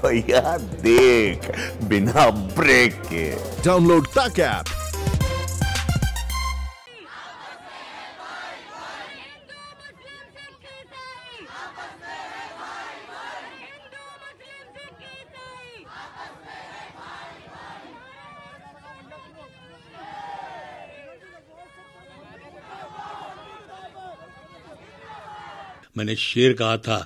بھیا دیکھ بنا بریک کے ڈاؤن لوڈ تک ایپ میں نے شیر کہا تھا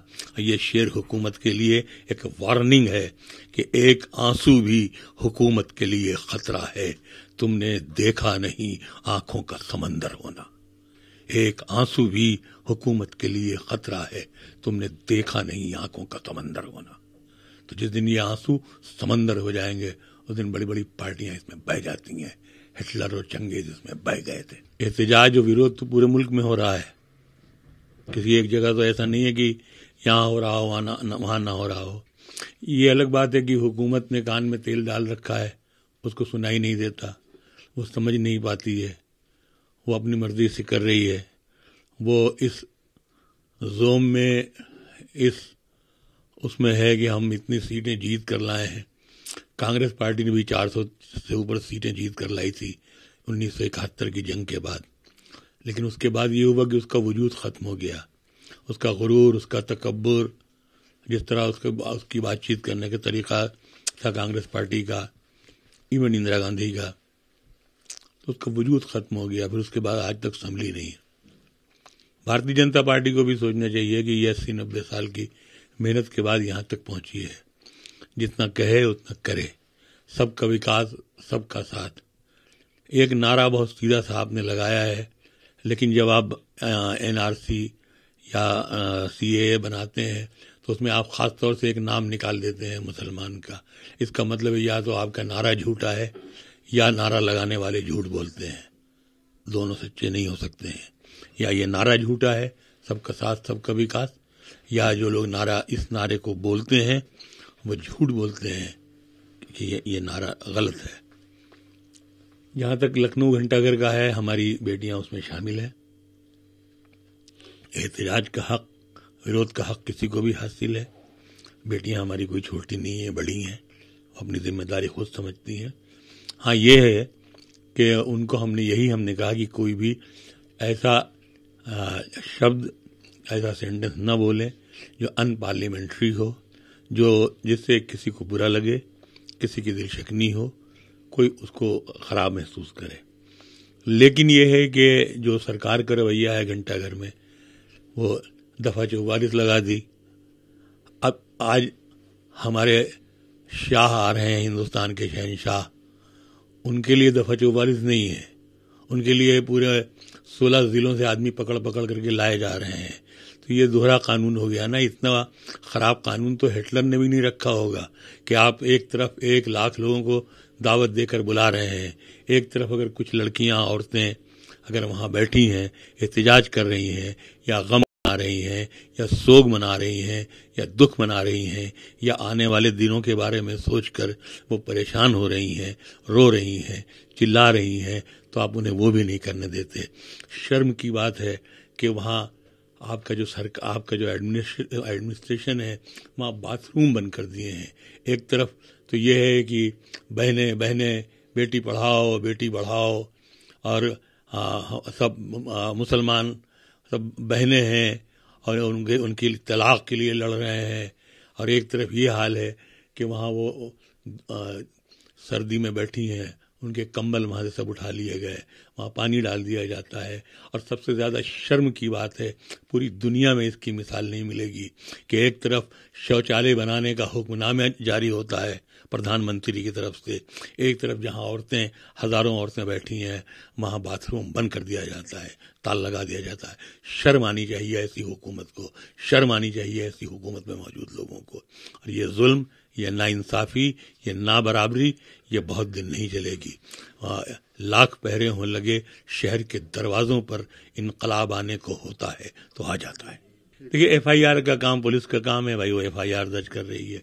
یہ شیر حکومت کے لیے ایک وارننگ ہے کہ ایک آنسو بھی حکومت کے لیے خطرہ ہے تم نے دیکھا نہیں آنکھوں کا سمندر ہونا ایک آنسو بھی حکومت کے لیے خطرہ ہے تم نے دیکھا نہیں آنکھوں کا سمندر ہونا تو جس دن یہ آنسو سمندر ہو جائیں گے اس دن بڑی بڑی پارٹیاں اس میں بہ جاتی ہیں ہٹلر اور چنگیز اس میں بہ گئے تھے احتجاج و وروج تو پورے ملک میں ہو رہا ہے کسی ایک جگہ تو ایسا نہیں ہے کہ یہاں ہو رہا ہو وہاں نہ ہو رہا ہو یہ الگ بات ہے کہ حکومت نے کان میں تیل ڈال رکھا ہے اس کو سنائی نہیں دیتا وہ سمجھ نہیں پاتی ہے وہ اپنی مرضی سے کر رہی ہے وہ اس زوم میں اس اس میں ہے کہ ہم اتنی سیٹیں جیت کر لائے ہیں کانگریس پارٹی نے بھی چار سو سے اوپر سیٹیں جیت کر لائی تھی انیس سو اکہتر کی جنگ کے بعد لیکن اس کے بعد یہ ہوا کہ اس کا وجود ختم ہو گیا اس کا غرور اس کا تکبر جس طرح اس کے اس کی بات چیت کرنے کا طریقہ تھا کانگریس پارٹی کا ایون اندرا گاندھی کا اس کا وجود ختم ہو گیا پھر اس کے بعد آج تک سنبھلی نہیں بھارتی جنتا پارٹی کو بھی سوچنا چاہیے کہ یہ اسی نبے سال کی محنت کے بعد یہاں تک پہنچی ہے جتنا کہے اتنا کرے سب کا وکاس سب کا ساتھ ایک نعرہ بہت سیدھا سا آپ نے لگایا ہے لیکن جب آپ این آر سی یا سی اے اے بناتے ہیں تو اس میں آپ خاص طور سے ایک نام نکال دیتے ہیں مسلمان کا اس کا مطلب یا تو آپ کا نعرہ جھوٹا ہے یا نعرہ لگانے والے جھوٹ بولتے ہیں دونوں سچے نہیں ہو سکتے ہیں یا یہ نعرہ جھوٹا ہے سب کا ساتھ سب کا وکاس یا جو لوگ نعرہ اس نعرے کو بولتے ہیں وہ جھوٹ بولتے ہیں کہ یہ نعرہ غلط ہے جہاں تک لکھنؤ گھنٹہ گھر کا ہے ہماری بیٹیاں اس میں شامل ہیں احتجاج کا حق ورودھ کا حق کسی کو بھی حاصل ہے بیٹیاں ہماری کوئی چھوٹی نہیں ہیں بڑی ہیں اپنی ذمہ داری خود سمجھتی ہیں ہاں یہ ہے کہ ان کو ہم نے یہی ہم نے کہا کہ کوئی بھی ایسا شبد ایسا سینٹنس نہ بولیں جو ان پارلیمنٹری ہو جو جس سے کسی کو برا لگے کسی کی دل شکنی ہو کوئی اس کو خراب محسوس کرے لیکن یہ ہے کہ جو سرکار کا رویہ ہے گھنٹہ گھر میں وہ دفعہ چوبارس لگا دی اب آج ہمارے شاہ آ رہے ہیں ہندوستان کے شہنشاہ ان کے لیے دفعہ چوبارس نہیں ہے ان کے لیے پورے سولہ ضلعوں سے آدمی پکڑ پکڑ کر کے لائے جا رہے ہیں تو یہ دوہرا قانون ہو گیا نا اتنا خراب قانون تو ہٹلر نے بھی نہیں رکھا ہوگا کہ آپ ایک طرف ایک لاکھ لوگوں کو دعوت دے کر بلا رہے ہیں ایک طرف اگر کچھ لڑکیاں عورتیں اگر وہاں بیٹھی ہیں احتجاج کر رہی ہیں یا غم منا رہی ہیں یا سوگ منا رہی ہیں یا دکھ منا رہی ہیں یا آنے والے دنوں کے بارے میں سوچ کر وہ پریشان ہو رہی ہیں رو رہی ہیں چلا رہی ہیں تو آپ انہیں وہ بھی نہیں کرنے دیتے شرم کی بات ہے کہ وہاں آپ کا جو سر آپ کا جو ایڈمنسٹریشن ہے وہاں باتھ روم بند کر دیے ہیں ایک طرف تو یہ ہے کہ بہنیں بہنیں بیٹی پڑھاؤ بیٹی بڑھاؤ اور ہاں، سب ہاں، مسلمان سب بہنیں ہیں اور ان کے ان کی طلاق کے لیے لڑ رہے ہیں اور ایک طرف یہ حال ہے کہ وہاں وہ سردی میں بیٹھی ہیں ان کے کمبل وہاں سے سب اٹھا لیے گئے وہاں پانی ڈال دیا جاتا ہے اور سب سے زیادہ شرم کی بات ہے پوری دنیا میں اس کی مثال نہیں ملے گی کہ ایک طرف شوچالے بنانے کا حکم نامہ جاری ہوتا ہے پردھان منتری کی طرف سے ایک طرف جہاں عورتیں ہزاروں عورتیں بیٹھی ہیں وہاں باتھ روم بند کر دیا جاتا ہے تال لگا دیا جاتا ہے شرم آنی چاہیے ایسی حکومت کو شرم آنی چاہیے ایسی حکومت میں موجود لوگوں کو اور یہ ظلم نا انصافی یہ نا برابری یہ بہت دن نہیں چلے گی لاکھ پہرے ہوں لگے شہر کے دروازوں پر انقلاب آنے کو ہوتا ہے تو آ جاتا ہے دیکھیے ایف آئی آر کا کام پولیس کا کام ہے بھائی وہ ایف آئی آر درج کر رہی ہے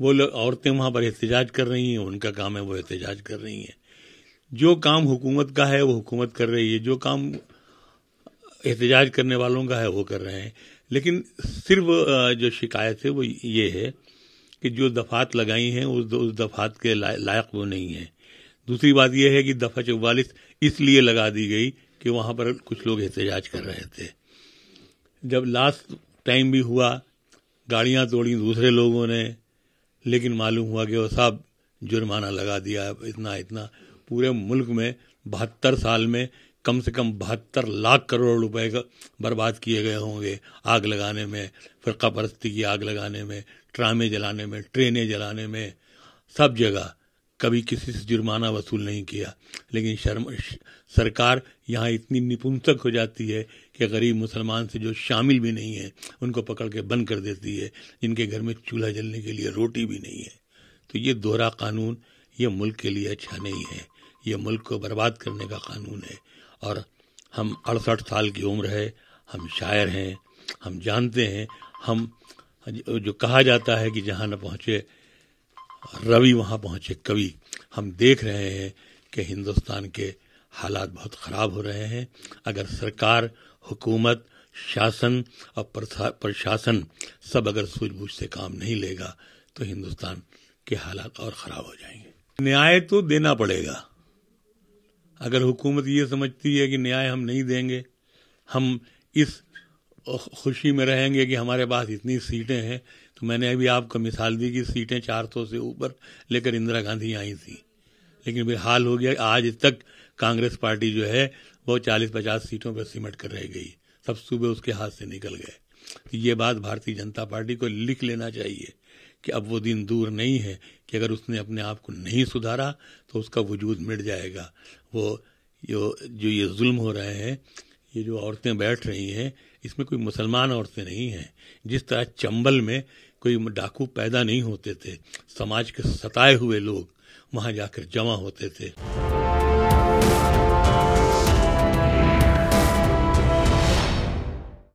وہ لوگ عورتیں وہاں پر احتجاج کر رہی ہیں ان کا کام ہے وہ احتجاج کر رہی ہیں جو کام حکومت کا ہے وہ حکومت کر رہی ہے جو کام احتجاج کرنے والوں کا ہے وہ کر رہے ہیں لیکن صرف جو شکایت ہے وہ یہ ہے کہ جو دفات لگائی ہیں اس دفات کے لائق وہ نہیں ہیں دوسری بات یہ ہے کہ دفعہ چوالیس اس لیے لگا دی گئی کہ وہاں پر کچھ لوگ احتجاج کر رہے تھے جب لاسٹ ٹائم بھی ہوا گاڑیاں توڑیں دوسرے لوگوں نے لیکن معلوم ہوا کہ وہ سب جرمانہ لگا دیا اتنا اتنا پورے ملک میں بہتر سال میں کم سے کم بہتر لاکھ کروڑ کا برباد کیے گئے ہوں گے آگ لگانے میں فرقہ پرستی کی آگ لگانے میں ٹرامے جلانے میں ٹرینیں جلانے میں سب جگہ کبھی کسی سے جرمانہ وصول نہیں کیا لیکن شرم سرکار یہاں اتنی نپنسک ہو جاتی ہے کہ غریب مسلمان سے جو شامل بھی نہیں ہیں ان کو پکڑ کے بند کر دیتی ہے جن کے گھر میں چولہا جلنے کے لیے روٹی بھی نہیں ہے تو یہ دوہرا قانون یہ ملک کے لیے اچھا نہیں ہے یہ ملک کو برباد کرنے کا قانون ہے اور ہم اڑسٹھ سال کی عمر ہے ہم شاعر ہیں ہم جانتے ہیں ہم ہاں جی، جو کہا جاتا ہے کہ جہاں نہ پہنچے روی وہاں پہنچے کبھی ہم دیکھ رہے ہیں کہ ہندوستان کے حالات بہت خراب ہو رہے ہیں اگر سرکار حکومت شاسن اور پرشاسن سب اگر سوچ بوجھ سے کام نہیں لے گا تو ہندوستان کے حالات اور خراب ہو جائیں گے نیا تو دینا پڑے گا اگر حکومت یہ سمجھتی ہے کہ نیا ہم نہیں دیں گے ہم اس خوشی میں رہیں گے کہ ہمارے پاس اتنی سیٹیں ہیں تو میں نے ابھی آپ کو مثال دی کہ سیٹیں چار سو سے اوپر لے کر اندرا گاندھی آئی تھیں لیکن پھر حال ہو گیا آج تک کانگریس پارٹی جو ہے وہ چالیس پچاس سیٹوں پہ سمٹ کر رہ گئی سب صوبے اس کے ہاتھ سے نکل گئے یہ بات بھارتی جنتا پارٹی کو لکھ لینا چاہیے کہ اب وہ دن دور نہیں ہے کہ اگر اس نے اپنے آپ کو نہیں سدھارا تو اس کا وجود مٹ جائے گا وہ جو یہ ظلم ہو رہے ہیں یہ جو عورتیں بیٹھ رہی ہیں اس میں کوئی مسلمان عورتیں نہیں ہیں جس طرح چمبل میں کوئی ڈاکو پیدا نہیں ہوتے تھے سماج کے ستائے ہوئے لوگ وہاں جا کر جمع ہوتے تھے